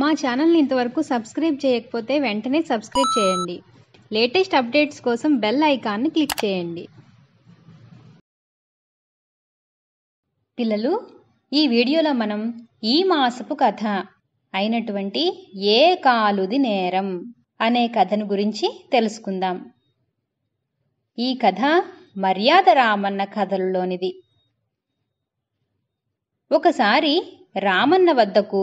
మా ఛానల్ని ఇంతవరకు సబ్స్క్రైబ్ చేయకపోతే వెంటనే సబ్స్క్రైబ్ చేయండి లేటెస్ట్ అప్డేట్స్ కోసం బెల్ ఐకాన్ని క్లిక్ చేయండి పిల్లలు ఈ వీడియోలో మనం ఈ మాసపు కథ అయినటువంటి ఏ కాలుది నేరం అనే కథను గురించి తెలుసుకుందాం ఈ కథ మర్యాద రామన్న కథలలోనిది ఒకసారి రామన్న వద్దకు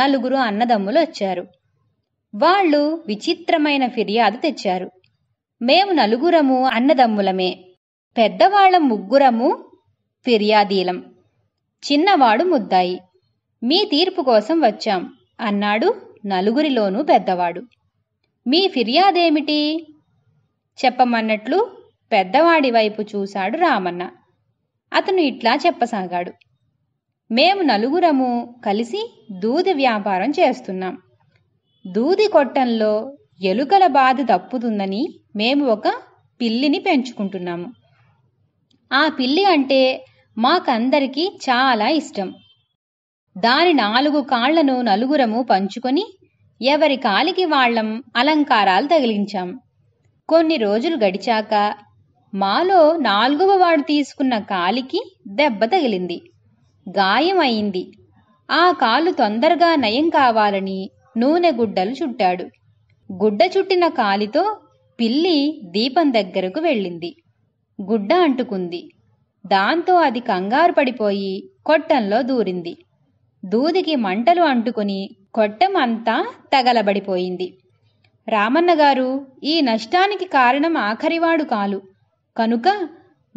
నలుగురు అన్నదమ్ములు వచ్చారు వాళ్ళు విచిత్రమైన ఫిర్యాదు తెచ్చారు మేము నలుగురము అన్నదమ్ములమే పెద్దవాళ్ల ముగ్గురము ఫిర్యాదీలం చిన్నవాడు ముద్దాయి మీ తీర్పు కోసం వచ్చాం అన్నాడు నలుగురిలోనూ పెద్దవాడు మీ ఫిర్యాదేమిటి చెప్పమన్నట్లు పెద్దవాడి వైపు చూశాడు రామన్న అతను ఇట్లా చెప్పసాగాడు మేము నలుగురము కలిసి దూది వ్యాపారం చేస్తున్నాం దూది కొట్టంలో ఎలుకల బాధ తప్పుతుందని మేము ఒక పిల్లిని పెంచుకుంటున్నాము ఆ పిల్లి అంటే మాకందరికీ చాలా ఇష్టం దాని నాలుగు కాళ్లను నలుగురము పంచుకొని ఎవరి కాలికి వాళ్ళం అలంకారాలు తగిలించాం కొన్ని రోజులు గడిచాక మాలో నాలుగవ వాడు తీసుకున్న కాలికి దెబ్బ తగిలింది గాయమైంది ఆ కాలు తొందరగా నయం కావాలని నూనె గుడ్డలు చుట్టాడు గుడ్డ చుట్టిన కాలితో పిల్లి దీపం దగ్గరకు వెళ్ళింది గుడ్డ అంటుకుంది దాంతో అది కంగారు పడిపోయి కొట్టంలో దూరింది దూదికి మంటలు అంటుకుని కొట్టం అంతా తగలబడిపోయింది రామన్నగారు ఈ నష్టానికి కారణం ఆఖరివాడు కాలు కనుక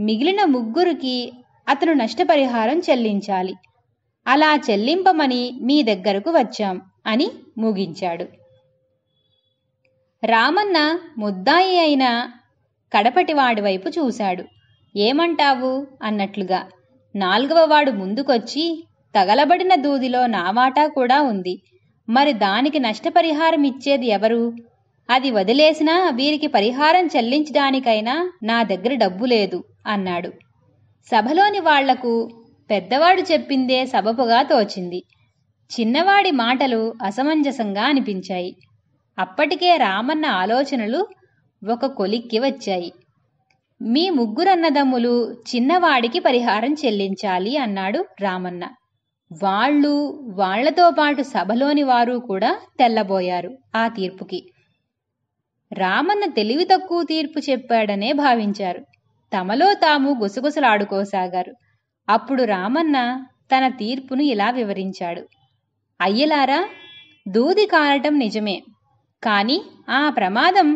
మిగిలిన ముగ్గురికి అతను నష్టపరిహారం చెల్లించాలి అలా చెల్లింపమని మీ దగ్గరకు వచ్చాం అని ముగించాడు రామన్న ముద్దాయి అయిన కడపటివాడి వైపు చూశాడు ఏమంటావు అన్నట్లుగా నాలుగవవాడు ముందుకొచ్చి తగలబడిన దూదిలో నావాటా కూడా ఉంది మరి దానికి నష్టపరిహారం ఇచ్చేది ఎవరు అది వదిలేసినా వీరికి పరిహారం చెల్లించడానికైనా నా దగ్గర డబ్బు లేదు అన్నాడు సభలోని వాళ్లకు పెద్దవాడు చెప్పిందే సబపుగా తోచింది చిన్నవాడి మాటలు అసమంజసంగా అనిపించాయి అప్పటికే రామన్న ఆలోచనలు ఒక కొలిక్కి వచ్చాయి మీ ముగ్గురన్నదమ్ములు చిన్నవాడికి పరిహారం చెల్లించాలి అన్నాడు రామన్న వాళ్ళు వాళ్లతో పాటు సభలోని వారు కూడా తెల్లబోయారు ఆ తీర్పుకి రామన్న తెలివి తక్కువ తీర్పు చెప్పాడనే భావించారు తమలో తాము గుసగుసలాడుకోసాగారు అప్పుడు రామన్న తన తీర్పును ఇలా వివరించాడు అయ్యలారా దూది కారటం నిజమే కాని ఆ ప్రమాదం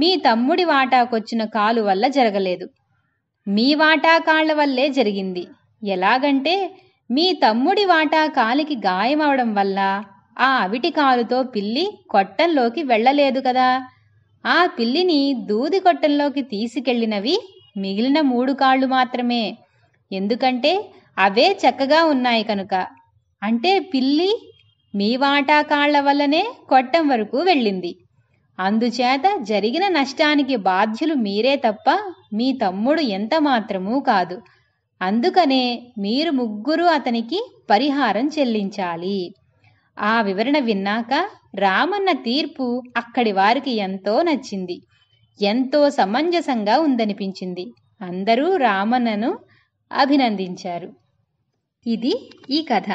మీ తమ్ముడి వాటాకొచ్చిన కాలు వల్ల జరగలేదు మీ వాటా కాళ్ల వల్లే జరిగింది ఎలాగంటే మీ తమ్ముడి వాటా కాలికి గాయమవడం వల్ల ఆ అవిటి కాలుతో పిల్లి కొట్టంలోకి వెళ్ళలేదు కదా ఆ పిల్లిని దూది కొట్టంలోకి తీసుకెళ్లినవి మిగిలిన మూడు కాళ్ళు మాత్రమే ఎందుకంటే అవే చక్కగా ఉన్నాయి కనుక అంటే పిల్లి మీ వాటా కాళ్ల వల్లనే కొట్టం వరకు వెళ్ళింది అందుచేత జరిగిన నష్టానికి బాధ్యులు మీరే తప్ప మీ తమ్ముడు ఎంత మాత్రమూ కాదు అందుకనే మీరు ముగ్గురు అతనికి పరిహారం చెల్లించాలి ఆ వివరణ విన్నాక రామన్న తీర్పు అక్కడి వారికి ఎంతో నచ్చింది ఎంతో సమంజసంగా ఉందనిపించింది అందరూ రామన్నను అభినందించారు ఇది ఈ కథ